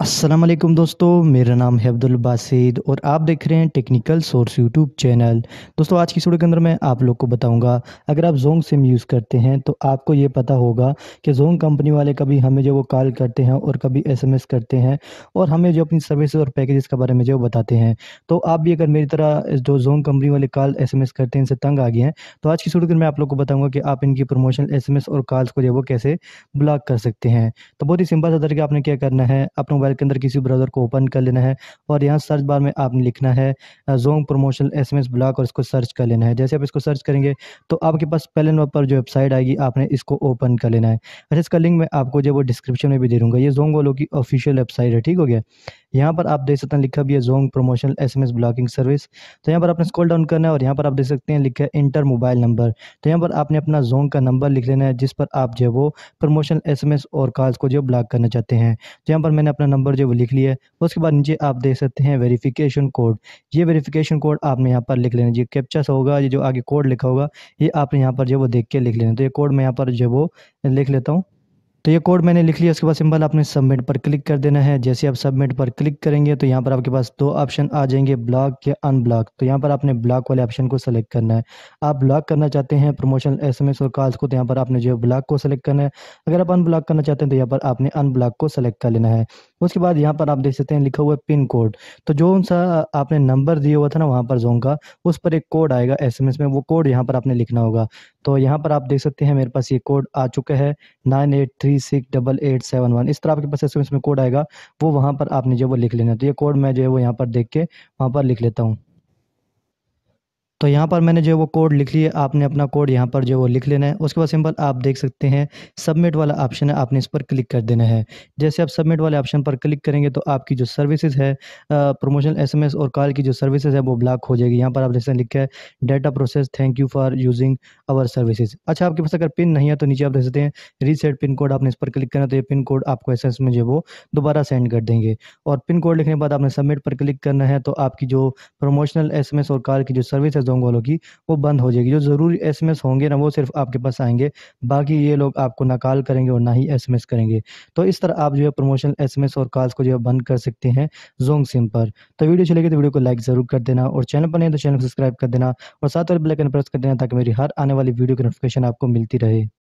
अस्सलाम वालेकुम दोस्तों मेरा नाम है अब्दुल बासिद और आप देख रहे हैं टेक्निकल सोर्स यूट्यूब चैनल दोस्तों आज की वीडियो के अंदर मैं आप लोग को बताऊंगा अगर आप जोंग सिम यूज़ करते हैं तो आपको ये पता होगा कि जोंग कंपनी वाले कभी हमें जो वो कॉल करते हैं और कभी एसएमएस करते हैं और हमें जो अपनी सर्विस और पैकेजेस के बारे में जो बताते हैं तो आप भी अगर मेरी तरह जो जोंग कंपनी वाले कॉल एस एम एस करते हैं इनसे तंग आ गए हैं तो आज की वीडियो के अंदर मैं आप लोग को बताऊँगा कि आप इनकी प्रमोशन एस एम एस और कॉल्स को जो वो कैसे ब्लॉक कर सकते हैं तो बहुत ही सिंपल सा तरीके आपने क्या करना है अपने मोबाइल फाइल के अंदर किसी ब्राउज़र को ओपन कर लेना है और यहाँ सर्च बार में आपने लिखना है जोंग प्रमोशन एस ब्लॉक और इसको सर्च कर लेना है जैसे आप इसको सर्च करेंगे तो आपके पास पहले नंबर पर जो वेबसाइट आएगी आपने इसको ओपन कर लेना है अच्छा इसका लिंक मैं आपको जो वो डिस्क्रिप्शन में भी दे दूँगा ये जोंग वालों की ऑफिशियल वेबसाइट है ठीक हो गया यहाँ पर आप देख सकते हैं लिखा भी है Zong promotional S blocking service तो यहाँ पर आपने स्क्रॉल डाउन करना है और यहाँ पर आप देख सकते हैं लिखा है इंटर मोबाइल नंबर तो यहाँ पर आपने अपना जोंग का नंबर लिख लेना है जिस पर आप जो है वो प्रमोशनल एस और कॉल्स को जो ब्लॉक करना चाहते हैं तो यहाँ पर मैंने अपना नंबर जो वो लिख लिया है उसके बाद नीचे आप देख सकते हैं वेरिफिकेशन कोड ये वेरिफिकेशन कोड आपने यहाँ पर लिख लेना जी कैप्चा होगा ये जो आगे कोड लिखा होगा ये आपने यहाँ पर जो वो देख के लिख लेना तो ये कोड मैं यहाँ पर जो वो लिख लेता हूँ तो ये कोड मैंने लिख लिया उसके बाद सिंपल आपने सबमिट पर क्लिक कर देना है जैसे आप सबमिट पर क्लिक करेंगे तो यहाँ पर आपके पास दो ऑप्शन आ जाएंगे ब्लॉक या अनब्लॉक तो यहाँ पर आपने ब्लॉक वाले ऑप्शन को सेलेक्ट करना है आप ब्लॉक करना चाहते हैं प्रमोशन एसएमएस और कॉल्स को तो यहाँ पर आपने जो ब्लॉक को सेलेक्ट करना है अगर आप अनब्लॉक करना चाहते हैं तो यहाँ पर आपने अनब्लॉक को सेलेक्ट कर लेना है उसके बाद यहाँ पर आप देख सकते हैं लिखा हुआ है पिन कोड तो जो उन आपने नंबर दिया हुआ था ना वहाँ पर जोन का उस पर एक कोड आएगा एसएमएस में वो कोड यहाँ पर आपने लिखना होगा तो यहाँ पर आप देख सकते हैं मेरे पास ये कोड आ चुका है nine eight three three six double eight seven one इस तरह आपके पास एस में कोड आएगा वो वहाँ पर आपने जो वो लिख लेना तो ये कोड मैं जो है वो यहाँ पर देख के वहाँ पर लिख लेता हूँ तो यहाँ पर मैंने जो वो कोड लिख लिया आपने अपना कोड यहाँ पर जो वो लिख लेना है उसके बाद सिंपल आप देख सकते हैं सबमिट वाला ऑप्शन है आपने इस पर क्लिक कर देना है जैसे आप सबमिट वाले ऑप्शन पर क्लिक करेंगे तो आपकी जो सर्विसेज है प्रमोशन एसएमएस और कॉल की जो सर्विसेज है वो ब्लॉक हो जाएगी यहाँ पर आप जैसे लिखा है data process thank you for using our services अच्छा आपके पास अगर पिन नहीं है तो नीचे आप देख सकते हैं रीसेट पिन कोड आपने इस पर क्लिक करना तो ये पिन कोड आपको एस में जो वो दोबारा सेंड कर देंगे और पिन कोड लिखने के बाद आपने सबमिट पर क्लिक करना है तो आपकी जो प्रमोशनल एस और कॉल की जो सर्विस है जोंग वालों की वो बंद हो जाएगी जो जरूरी एस होंगे ना वो सिर्फ आपके पास आएंगे बाकी ये लोग आपको ना कॉल करेंगे और ना ही एस करेंगे तो इस तरह आप जो है प्रमोशनल एस और कॉल्स को जो है बंद कर सकते हैं जोंग सिम पर तो वीडियो चलेगी तो वीडियो को लाइक ज़रूर कर देना और चैनल पर नहीं तो चैनल को सब्सक्राइब कर देना और साथ वाले ब्लैकन प्रेस कर देना ताकि मेरी हर आने वाली वीडियो की नोटिफिकेशन आपको मिलती रहे